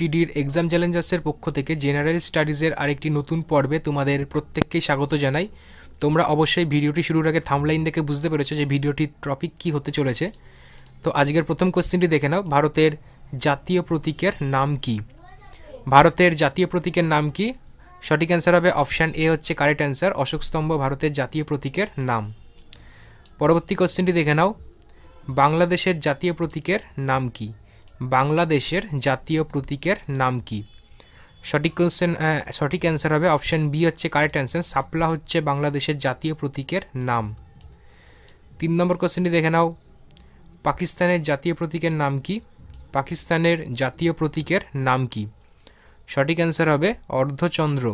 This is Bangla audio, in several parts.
টিডির এক্সাম চ্যালেঞ্জার্সের পক্ষ থেকে জেনারেল স্টাডিজের আরেকটি নতুন পর্বে তোমাদের প্রত্যেককেই স্বাগত জানাই তোমরা অবশ্যই ভিডিওটি শুরুর আগে থামলাইন দেখে বুঝতে পেরেছো যে ভিডিওটির টপিক কি হতে চলেছে তো আজকের প্রথম কোশ্চেনটি দেখে নাও ভারতের জাতীয় প্রতীকের নাম কি ভারতের জাতীয় প্রতীকের নাম কি সঠিক অ্যান্সার হবে অপশান এ হচ্ছে কারেক্ট অ্যান্সার অশোকস্তম্ভ ভারতের জাতীয় প্রতীকের নাম পরবর্তী কোশ্চেনটি দেখে নাও বাংলাদেশের জাতীয় প্রতীকের নাম কী বাংলাদেশের জাতীয় প্রতীকের নাম কি সঠিক কোয়েশ্চেন সঠিক অ্যান্সার হবে অপশান বি হচ্ছে কারেক্ট অ্যান্সার সাপলা হচ্ছে বাংলাদেশের জাতীয় প্রতীকের নাম তিন নম্বর কোয়েশ্চেনটি দেখে নাও পাকিস্তানের জাতীয় প্রতীকের নাম কি পাকিস্তানের জাতীয় প্রতীকের নাম কি সঠিক অ্যান্সার হবে অর্ধচন্দ্র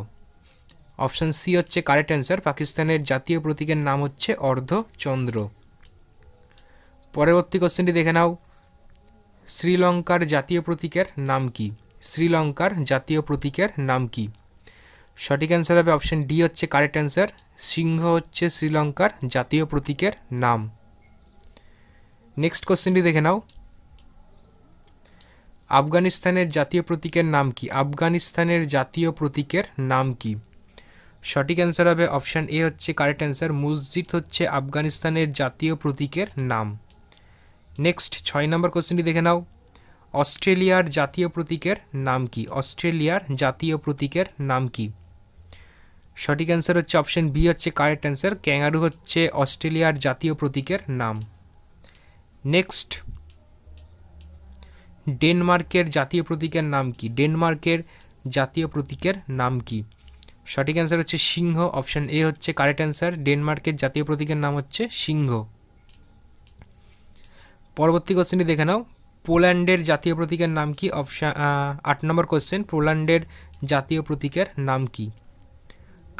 অপশান সি হচ্ছে কারেক্ট অ্যান্সার পাকিস্তানের জাতীয় প্রতীকের নাম হচ্ছে অর্ধচন্দ্র পরবর্তী কোশ্চেনটি দেখে নাও শ্রীলঙ্কার জাতীয় প্রতীকের নাম কি শ্রীলঙ্কার জাতীয় প্রতীকের নাম কি সঠিক অ্যান্সার হবে অপশন ডি হচ্ছে কারেক্ট অ্যান্সার সিংহ হচ্ছে শ্রীলঙ্কার জাতীয় প্রতীকের নাম নেক্সট কোশ্চেনটি দেখে নাও আফগানিস্তানের জাতীয় প্রতীকের নাম কি আফগানিস্তানের জাতীয় প্রতীকের নাম কি সঠিক অ্যান্সার হবে অপশান এ হচ্ছে কারেক্ট অ্যান্সার মসজিদ হচ্ছে আফগানিস্তানের জাতীয় প্রতীকের নাম নেক্সট ছয় নম্বর কোশ্চেনটি দেখে নাও অস্ট্রেলিয়ার জাতীয় প্রতীকের নাম কি অস্ট্রেলিয়ার জাতীয় প্রতীকের নাম কি সঠিক অ্যান্সার হচ্ছে অপশন বি হচ্ছে কারেক্ট অ্যান্সার ক্যাঙ্গারু হচ্ছে অস্ট্রেলিয়ার জাতীয় প্রতীকের নাম নেক্সট ডেনমার্কের জাতীয় প্রতীকের নাম কি ডেনমার্কের জাতীয় প্রতীকের নাম কি সঠিক অ্যান্সার হচ্ছে সিংহ অপশন এ হচ্ছে কারেক্ট অ্যান্সার ডেনমার্কের জাতীয় প্রতীকের নাম হচ্ছে সিংহ পরবর্তী কোশ্চেনটি দেখে নাও পোল্যান্ডের জাতীয় প্রতীকের নাম কি অপশান আট নম্বর কোশ্চেন পোল্যান্ডের জাতীয় প্রতীকের নাম কি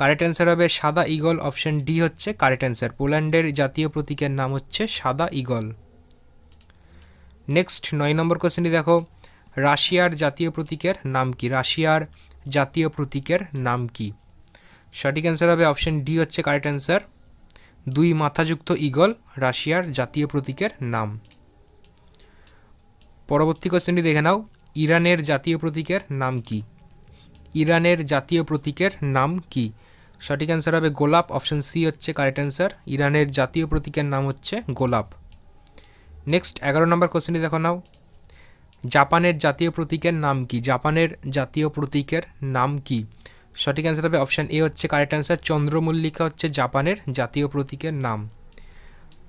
কারেক্ট অ্যান্সার হবে সাদা ইগল অপশান ডি হচ্ছে কারেক্ট অ্যান্সার পোল্যান্ডের জাতীয় প্রতীকের নাম হচ্ছে সাদা ইগল নেক্সট নয় নম্বর কোশ্চেনটি দেখো রাশিয়ার জাতীয় প্রতীকের নাম কি রাশিয়ার জাতীয় প্রতীকের নাম কি সঠিক অ্যান্সার হবে অপশান ডি হচ্ছে কারেক্ট অ্যান্সার দুই মাথাযুক্ত ইগল রাশিয়ার জাতীয় প্রতীকের নাম পরবর্তী কোশ্চেনটি দেখে নাও ইরানের জাতীয় প্রতীকের নাম কি ইরানের জাতীয় প্রতীকের নাম কি সঠিক অ্যান্সার হবে গোলাপ অপশান সি হচ্ছে কারেক্ট অ্যান্সার ইরানের জাতীয় প্রতীকের নাম হচ্ছে গোলাপ নেক্সট এগারো নম্বর কোশ্চেনটি দেখো নাও জাপানের জাতীয় প্রতীকের নাম কি জাপানের জাতীয় প্রতীকের নাম কি সঠিক অ্যান্সার হবে অপশান এ হচ্ছে কারেক্ট অ্যান্সার চন্দ্রমল্লিকা হচ্ছে জাপানের জাতীয় প্রতীকের নাম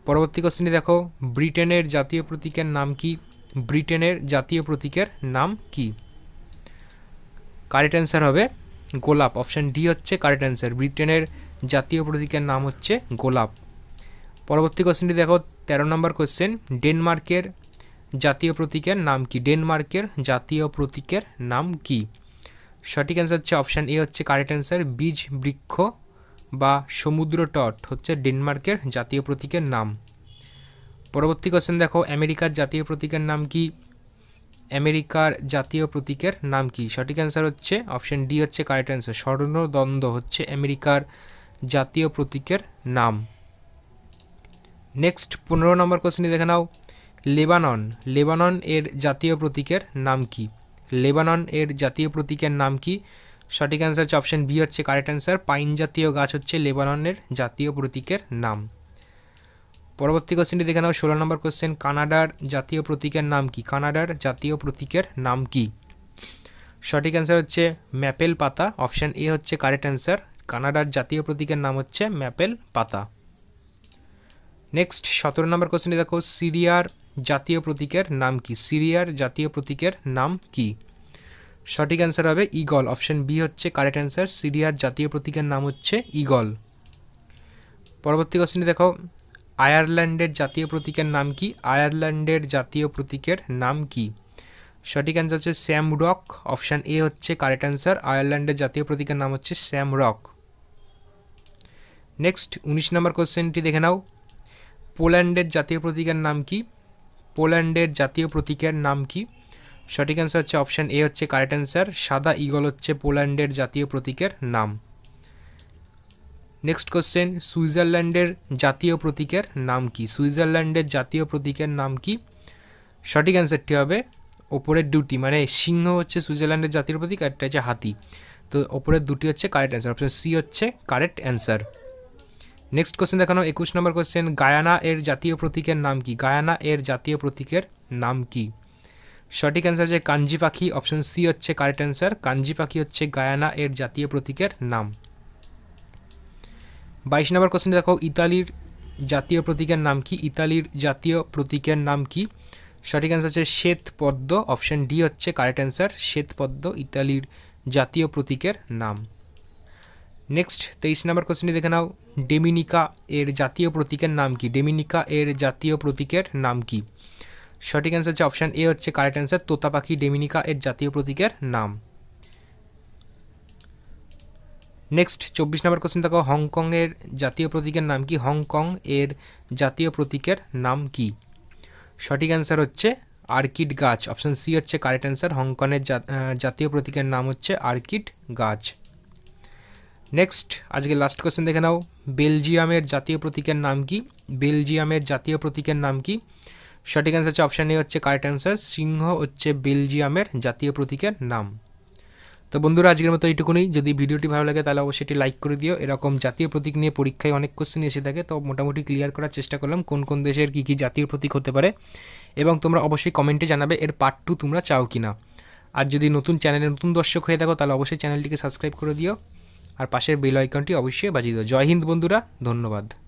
পরবর্তী কোশ্চেনটি দেখো ব্রিটেনের জাতীয় প্রতীকের নাম কি ব্রিটেনের জাতীয় প্রতীকের নাম কি কারেক্ট অ্যান্সার হবে গোলাপ অপশান ডি হচ্ছে কারেক্ট অ্যান্সার ব্রিটেনের জাতীয় প্রতীকের নাম হচ্ছে গোলাপ পরবর্তী কোশ্চেনটি দেখো তেরো নম্বর কোশ্চেন ডেনমার্কের জাতীয় প্রতীকের নাম কি ডেনমার্কের জাতীয় প্রতীকের নাম কি সঠিক অ্যান্সার হচ্ছে অপশান এ হচ্ছে কারেক্ট অ্যান্সার বীজ বৃক্ষ বা সমুদ্র তট হচ্ছে ডেনমার্কের জাতীয় প্রতীকের নাম পরবর্তী কোশ্চেন দেখো আমেরিকার জাতীয় প্রতীকের নাম কি আমেরিকার জাতীয় প্রতীকের নাম কি সঠিক অ্যান্সার হচ্ছে অপশন ডি হচ্ছে কারেক্ট অ্যান্সার স্বর্ণদ্বন্দ্ব হচ্ছে আমেরিকার জাতীয় প্রতীকের নাম নেক্সট পনেরো নম্বর কোশ্চেনটি দেখে নাও লেবানন লেবানন এর জাতীয় প্রতীকের নাম কি লেবানন এর জাতীয় প্রতীকের নাম কি সঠিক অ্যান্সার হচ্ছে অপশন বি হচ্ছে কারেক্ট অ্যান্সার পাইন জাতীয় গাছ হচ্ছে লেবাননের জাতীয় প্রতীকের নাম পরবর্তী কোশ্চেনটি দেখে নাও ষোলো নম্বর কোশ্চেন কানাডার জাতীয় প্রতীকের নাম কি কানাডার জাতীয় প্রতীকের নাম কি সঠিক অ্যান্সার হচ্ছে ম্যাপেল পাতা অপশান এ হচ্ছে কারেক্ট অ্যান্সার কানাডার জাতীয় প্রতীকের নাম হচ্ছে ম্যাপেল পাতা নেক্সট সতেরো নম্বর কোশ্চেনটি দেখো সিরিয়ার জাতীয় প্রতীকের নাম কি সিরিয়ার জাতীয় প্রতীকের নাম কি সঠিক অ্যান্সার হবে ইগল অপশান বি হচ্ছে কারেক্ট অ্যান্সার সিরিয়ার জাতীয় প্রতীকের নাম হচ্ছে ইগল পরবর্তী কোশ্চেনটি দেখো আয়ারল্যান্ডের জাতীয় প্রতীকের নাম কি আয়ারল্যান্ডের জাতীয় প্রতীকের নাম কি সঠিক অ্যান্সার হচ্ছে স্যাম রক অপশান এ হচ্ছে কারেক্ট অ্যান্সার আয়ারল্যান্ডের জাতীয় প্রতীকের নাম হচ্ছে স্যাম রক নেক্সট উনিশ নম্বর কোশ্চেনটি দেখে নাও পোল্যান্ডের জাতীয় প্রতীকের নাম কি পোল্যান্ডের জাতীয় প্রতীকের নাম কি সঠিক অ্যান্সার হচ্ছে অপশান এ হচ্ছে কারেক্ট অ্যান্সার সাদা ইগল হচ্ছে পোল্যান্ডের জাতীয় প্রতীকের নাম নেক্সট কোশ্চেন সুইজারল্যান্ডের জাতীয় প্রতীকের নাম কি সুইজারল্যান্ডের জাতীয় প্রতীকের নাম কি সঠিক অ্যান্সারটি হবে ওপরের দুটি মানে সিংহ হচ্ছে সুইজারল্যান্ডের জাতীয় প্রতীক আর একটা হচ্ছে হাতি তো ওপরের দুটি হচ্ছে কারেক্ট অ্যান্সার অপশন সি হচ্ছে কারেক্ট অ্যান্সার নেক্সট কোশ্চেন দেখানো একুশ নম্বর কোশ্চেন গায়ানা এর জাতীয় প্রতীকের নাম কি গায়ানা এর জাতীয় প্রতীকের নাম কি সঠিক অ্যান্সার হচ্ছে কাঞ্জি পাখি অপশন সি হচ্ছে কারেক্ট অ্যান্সার কাঞ্জি পাখি হচ্ছে গায়ানা এর জাতীয় প্রতীকের নাম বাইশ নম্বর কোশ্চেন দেখো ইতালির জাতীয় প্রতীকের নাম কি ইতালির জাতীয় প্রতীকের নাম কি সঠিক অ্যান্সার হচ্ছে শ্বেত পদ্ম অপশান ডি হচ্ছে কারেক্ট অ্যান্সার শ্বেত পদ্ম ইতালির জাতীয় প্রতীকের নাম নেক্সট তেইশ নম্বর কোশ্চেনটি দেখে নাও ডেমিনিকা এর জাতীয় প্রতীকের নাম কি ডেমিনিকা এর জাতীয় প্রতীকের নাম কি সঠিক অ্যান্সার হচ্ছে অপশান এ হচ্ছে কারেক্ট অ্যান্সার তোতা পাখি ডেমিনিকা এর জাতীয় প্রতীকের নাম নেক্সট চব্বিশ নম্বর কোশ্চেন দেখো হংকংয়ের জাতীয় প্রতীকের নাম কি হংকং এর জাতীয় প্রতীকের নাম কি সঠিক অ্যান্সার হচ্ছে আর্কিড গাছ অপশান সি হচ্ছে কারেক্ট অ্যান্সার হংকংয়ের জাতীয় প্রতীকের নাম হচ্ছে আর্কিড গাছ নেক্সট আজকে লাস্ট কোশ্চেন দেখে নাও বেলজিয়ামের জাতীয় প্রতীকের নাম কি বেলজিয়ামের জাতীয় প্রতীকের নাম কি সঠিক অ্যান্সার হচ্ছে অপশান এ হচ্ছে কারেক্ট অ্যান্সার সিংহ হচ্ছে বেলজিয়ামের জাতীয় প্রতীকের নাম তো বন্ধুরা আজকের মতো এইটুকুনি যদি ভিডিওটি ভালো লাগে তাহলে অবশ্যই এটি লাইক করে দিও এরকম জাতীয় প্রতীক নিয়ে পরীক্ষায় অনেক কোশ্চেন এসে থাকে তো মোটামুটি ক্লিয়ার করার চেষ্টা করলাম কোন কোন দেশের কী কী জাতীয় প্রতীক হতে পারে এবং তোমরা অবশ্যই কমেন্টে জানাবে এর পার্ট টু তোমরা চাও কি না আর যদি নতুন চ্যানেলে নতুন দর্শক হয়ে থাকো তাহলে অবশ্যই চ্যানেলটিকে সাবস্ক্রাইব করে দিও আর পাশের বেল আইকনটি অবশ্যই বাজিয়ে দিও জয় হিন্দ বন্ধুরা ধন্যবাদ